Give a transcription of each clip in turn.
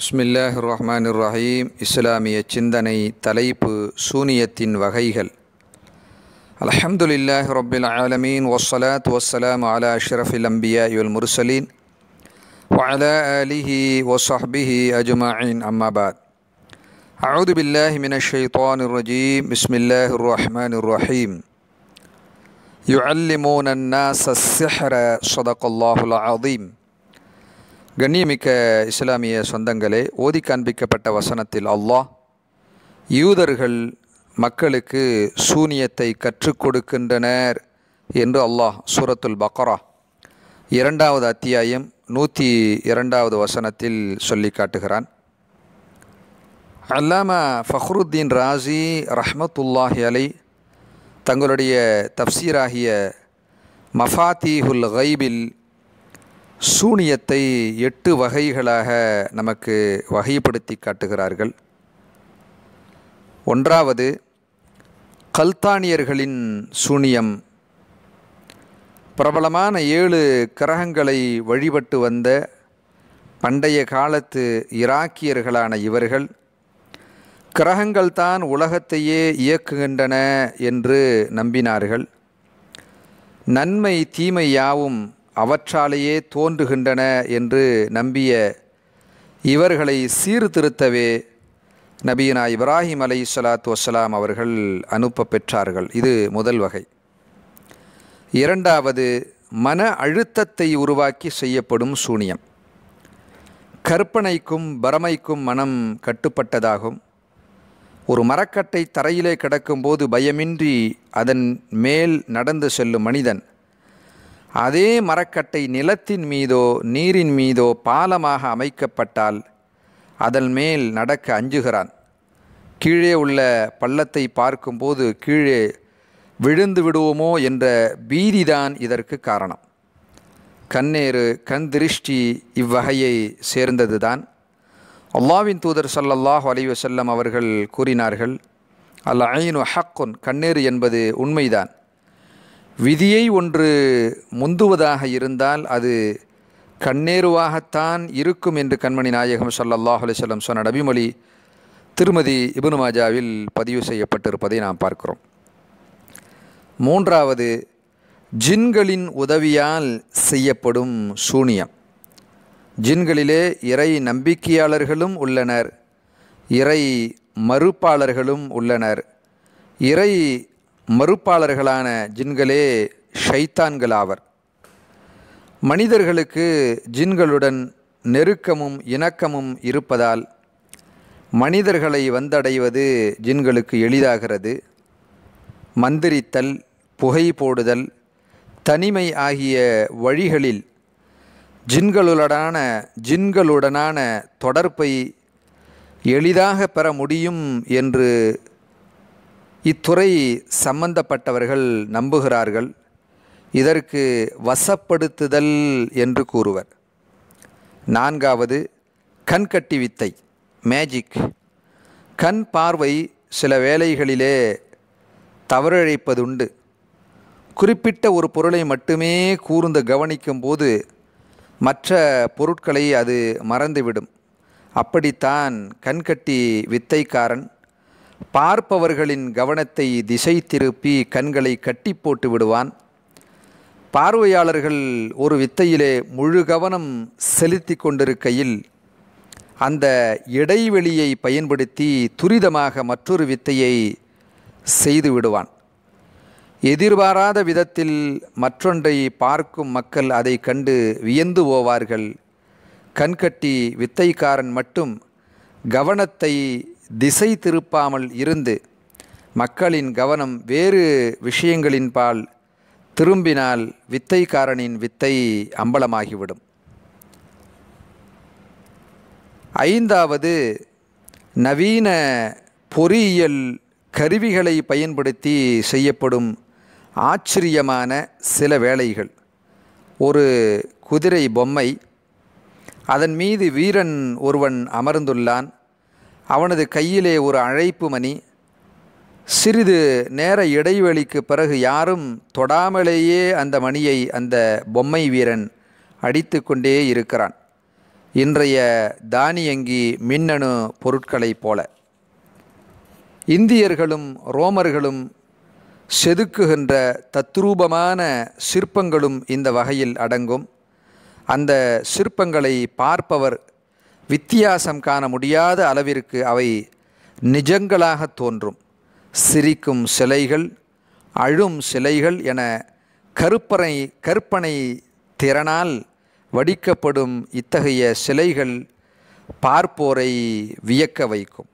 الله الرحمن الرحيم إسلامية சிந்தனை தலைப்பு சூனியத்தின் வகைகள் الحمد لله رب العالمين والصلاة والسلام على شرف الأنبياء والمرسلين وعلى آله وصحبه أجمعين أما بعد أعوذ بالله من الشيطان الرجيم بسم الله الرحمن الرحيم يعلمون الناس السحر صدق الله العظيم கண்ணியமிக்க இஸ்லாமிய சொந்தங்களே ஓதி காண்பிக்கப்பட்ட வசனத்தில் அல்லாஹ் யூதர்கள் மக்களுக்கு சூனியத்தை கற்றுக் கொடுக்கின்றனர் என்று அல்லாஹ் சூரத்துல் பக்ரா இரண்டாவது அத்தியாயம் நூற்றி இரண்டாவது வசனத்தில் சொல்லி காட்டுகிறான் அல்லாமா ஃபஹ்ருத்தீன் ராசி ரஹமத்துல்லாஹி அலை தங்களுடைய தப்சீராகிய மஃபாத்தீஹுல் ஹைபில் சூனியத்தை எட்டு வகைகளாக நமக்கு வகைப்படுத்தி காட்டுகிறார்கள் ஒன்றாவது கல்தானியர்களின் சூனியம் பிரபலமான ஏழு கிரகங்களை வழிபட்டு வந்த பண்டைய காலத்து இராக்கியர்களான இவர்கள் கிரகங்கள் தான் உலகத்தையே இயக்குகின்றன என்று நம்பினார்கள் நன்மை தீமை யாவும் அவற்றாலேயே தோன்றுகின்றன என்று நம்பிய இவர்களை சீர்திருத்தவே நபியினா இப்ராஹிம் அலை சலாத்து வசலாம் அவர்கள் அனுப்ப பெற்றார்கள் இது முதல் வகை இரண்டாவது மன அழுத்தத்தை உருவாக்கி செய்யப்படும் சூனியம் கற்பனைக்கும் பரமைக்கும் மனம் கட்டுப்பட்டதாகும் ஒரு மரக்கட்டை தரையிலே கிடக்கும்போது பயமின்றி அதன் மேல் நடந்து செல்லும் மனிதன் அதே மரக்கட்டை நிலத்தின் மீதோ நீரின் மீதோ பாலமாக அமைக்கப்பட்டால் அதன் மேல் நடக்க அஞ்சுகிறான் கீழே உள்ள பள்ளத்தை பார்க்கும்போது கீழே விழுந்து விடுவோமோ என்ற பீதிதான் இதற்கு காரணம் கண்ணேறு கண் திருஷ்டி இவ்வகையை சேர்ந்ததுதான் அல்லாவின் தூதர் சல்லல்லாஹ் அலிவசல்லம் அவர்கள் கூறினார்கள் அல்ல ஐனு ஹக்குன் கண்ணேறு என்பது உண்மைதான் விதியை ஒன்று முந்துவதாக இருந்தால் அது கண்ணேருவாகத்தான் இருக்கும் என்று கண்மணி நாயகம் சல்லாஹ் அலிசல்லம் சொன்ன நபிமொழி திருமதி இபுனு மாஜாவில் பதிவு செய்யப்பட்டிருப்பதை நாம் பார்க்கிறோம் மூன்றாவது ஜின்களின் உதவியால் செய்யப்படும் சூனியம் ஜின்களிலே இறை நம்பிக்கையாளர்களும் உள்ளனர் இறை மறுப்பாளர்களும் உள்ளனர் இறை மறுப்பாளர்களான ஜின்களே ஷைத்தான்கள் ஆவர் மனிதர்களுக்கு ஜின்களுடன் நெருக்கமும் இணக்கமும் இருப்பதால் மனிதர்களை வந்தடைவது ஜின்களுக்கு எளிதாகிறது மந்திரித்தல் புகை போடுதல் தனிமை ஆகிய வழிகளில் ஜின்களுடனான ஜின்களுடனான தொடர்பை எளிதாக பெற முடியும் என்று இத்துறை சம்பந்தப்பட்டவர்கள் நம்புகிறார்கள் இதற்கு வசப்படுத்துதல் என்று கூறுவர் நான்காவது கண்கட்டி வித்தை மேஜிக் கண் பார்வை சில வேளைகளிலே தவறிழைப்பதுண்டு குறிப்பிட்ட ஒரு பொருளை மட்டுமே கூர்ந்து கவனிக்கும் போது மற்ற பொருட்களை அது மறந்துவிடும் அப்படித்தான் கண்கட்டி வித்தைக்காரன் பார்ப்பவர்களின் கவனத்தை திசை திருப்பி கண்களை கட்டி போட்டு விடுவான் பார்வையாளர்கள் ஒரு வித்தையிலே முழு கவனம் செலுத்தி கொண்டிருக்கையில் அந்த இடைவெளியை பயன்படுத்தி துரிதமாக மற்றொரு வித்தையை செய்து விடுவான் எதிர்பாராத விதத்தில் மற்றொன்றை பார்க்கும் மக்கள் அதை கண்டு வியந்து போவார்கள் கண்கட்டி வித்தைக்காரன் மட்டும் கவனத்தை திசை திருப்பாமல் இருந்து மக்களின் கவனம் வேறு விஷயங்களின்பால் திரும்பினால் வித்தைக்காரனின் வித்தை அம்பலமாகிவிடும் ஐந்தாவது நவீன பொறியியல் கருவிகளை பயன்படுத்தி செய்யப்படும் ஆச்சரியமான சில வேலைகள் ஒரு குதிரை பொம்மை அதன் மீது வீரன் ஒருவன் அமர்ந்துள்ளான் அவனது கையிலே ஒரு அழைப்பு மணி சிறிது நேர இடைவெளிக்கு பிறகு யாரும் தொடாமலேயே அந்த மணியை அந்த பொம்மை வீரன் அடித்து கொண்டே இருக்கிறான் இன்றைய தானியங்கி மின்னணு பொருட்களைப் போல இந்தியர்களும் ரோமர்களும் செதுக்குகின்ற தத்ரூபமான சிற்பங்களும் இந்த வகையில் அடங்கும் அந்த சிற்பங்களை பார்ப்பவர் வித்தியாசம் காண முடியாத அளவிற்கு அவை நிஜங்களாக தோன்றும் சிரிக்கும் சிலைகள் அழும் சிலைகள் என கருப்பனை கற்பனை திறனால் வடிக்கப்படும் இத்தகைய சிலைகள் பார்ப்போரை வியக்க வைக்கும்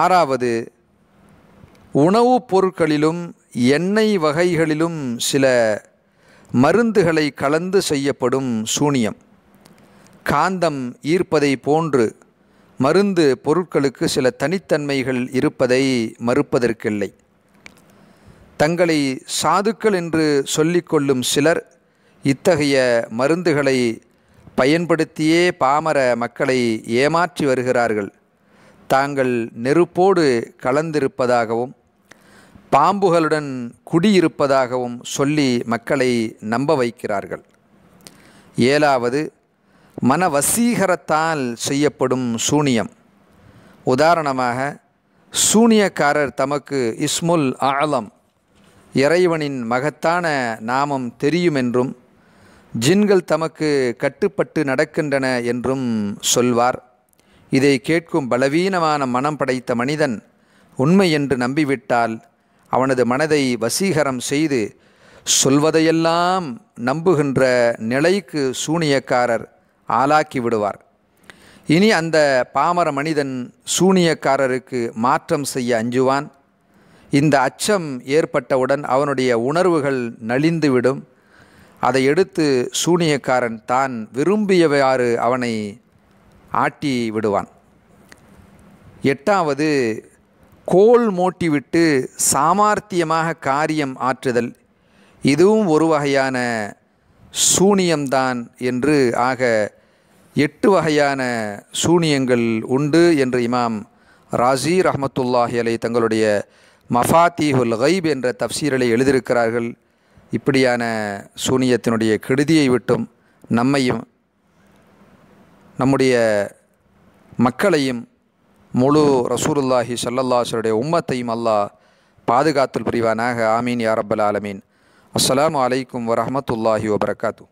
ஆறாவது உணவுப் பொருட்களிலும் எண்ணெய் வகைகளிலும் சில மருந்துகளை கலந்து செய்யப்படும் சூனியம் காந்தம் ஈர்ப்பதை போன்று மருந்து பொருட்களுக்கு சில தனித்தன்மைகள் இருப்பதை மறுப்பதற்கில்லை தங்களை சாதுக்கள் என்று சொல்லிக்கொள்ளும் சிலர் இத்தகைய மருந்துகளை பயன்படுத்தியே பாமர மக்களை ஏமாற்றி வருகிறார்கள் தாங்கள் நெருப்போடு கலந்திருப்பதாகவும் பாம்புகளுடன் குடியிருப்பதாகவும் சொல்லி மக்களை நம்ப வைக்கிறார்கள் ஏழாவது மன வசீகரத்தால் செய்யப்படும் சூனியம் உதாரணமாக சூனியக்காரர் தமக்கு இஸ்முல் ஆலம் இறைவனின் மகத்தான நாமம் தெரியும் என்றும் ஜின்கள் தமக்கு கட்டுப்பட்டு நடக்கின்றன என்றும் சொல்வார் இதை கேட்கும் பலவீனமான மனம் படைத்த மனிதன் உண்மை என்று நம்பிவிட்டால் அவனது மனதை வசீகரம் செய்து சொல்வதையெல்லாம் நம்புகின்ற நிலைக்கு சூனியக்காரர் ஆளாக்கி விடுவார் இனி அந்த பாமர மனிதன் சூனியக்காரருக்கு மாற்றம் செய்ய அஞ்சுவான் இந்த அச்சம் ஏற்பட்டவுடன் அவனுடைய உணர்வுகள் நலிந்துவிடும் அதை எடுத்து சூனியக்காரன் தான் விரும்பியவாறு அவனை ஆட்டி விடுவான் எட்டாவது கோல் மூட்டிவிட்டு சாமார்த்தியமாக காரியம் ஆற்றுதல் இதுவும் ஒரு வகையான சூனியம்தான் என்று ஆக எட்டு வகையான சூனியங்கள் உண்டு என்று இமாம் ராசி ரஹமத்துல்லாஹி அலை தங்களுடைய மஃபாத்தீஹுல் ஹைப் என்ற தப்சீரலை எழுதியிருக்கிறார்கள் இப்படியான சூனியத்தினுடைய கெடுதியை விட்டும் நம்மையும் நம்முடைய மக்களையும் முழு ரசூருல்லாஹி சல்லல்லாஹருடைய உம்மத்தையும் அல்லாஹ் பாதுகாத்துல் புரிவானாக ஆமீன் யாரப்பல் ஆலமீன் அஸ்லாம் வலைக்கம் வரமத்துல்லாஹி வபரகாத்தூ